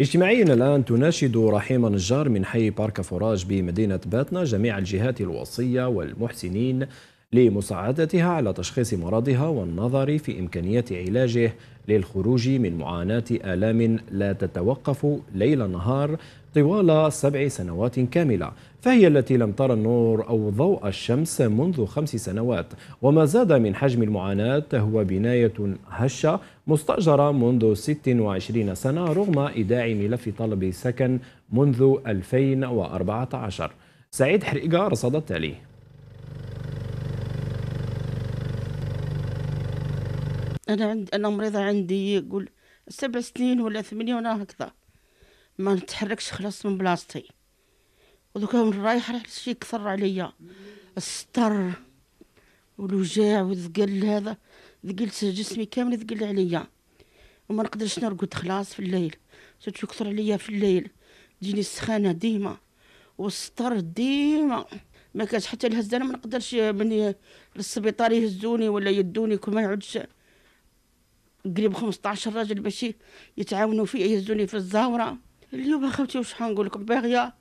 اجتماعيا الآن تناشد رحيم نجار من حي بارك فوراج بمدينة باتنا جميع الجهات الوصية والمحسنين لمساعدتها على تشخيص مرضها والنظر في إمكانية علاجه للخروج من معاناة آلام لا تتوقف ليل نهار طوال سبع سنوات كاملة فهي التي لم ترى النور أو ضوء الشمس منذ خمس سنوات وما زاد من حجم المعاناة هو بناية هشة مستأجرة منذ 26 سنة رغم إيداع ملف طلب سكن منذ 2014 سعيد حريقة رصد التالي أنا عند أنا مريضة عندي قول سبع سنين ولا ثمانية وأنا هكذا ما نتحركش خلاص من بلاصتي ودوكا من رايح راح شي كثر عليا الستر والوجاع والثقل هذا ثقلت جسمي كامل ثقل عليا وما نقدرش نرقد خلاص في الليل صرت كثر عليا في الليل تجيني السخانه ديما والستر ديما ما كانش حتى الهزانه ما نقدرش من السبيطار يهزوني ولا يدوني كل ما يعودش قريب 15 راجل باش يتعاونوا في يهزوني في الزاوره اليوم اخوتي واش حنقول لكم باغيه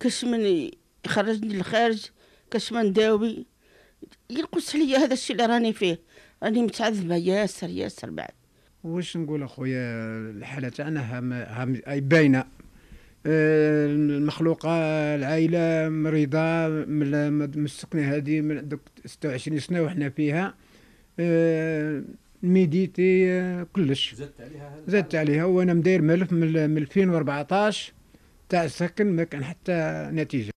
كاش من يخرجني للخارج كاش من داوي ينقص عليا هذا الشيء اللي راني فيه راني متعذبه ياسر ياسر بعد واش نقول اخويا الحاله تاعنا هم باينه آه، المخلوقه العائله مريضه من السكنه هذه من 26 سنه وحنا فيها آه، ميديتي آه، كلش زدت عليها عليها وانا مداير ملف من 2014 تاع السكن ما كان حتى نتيجه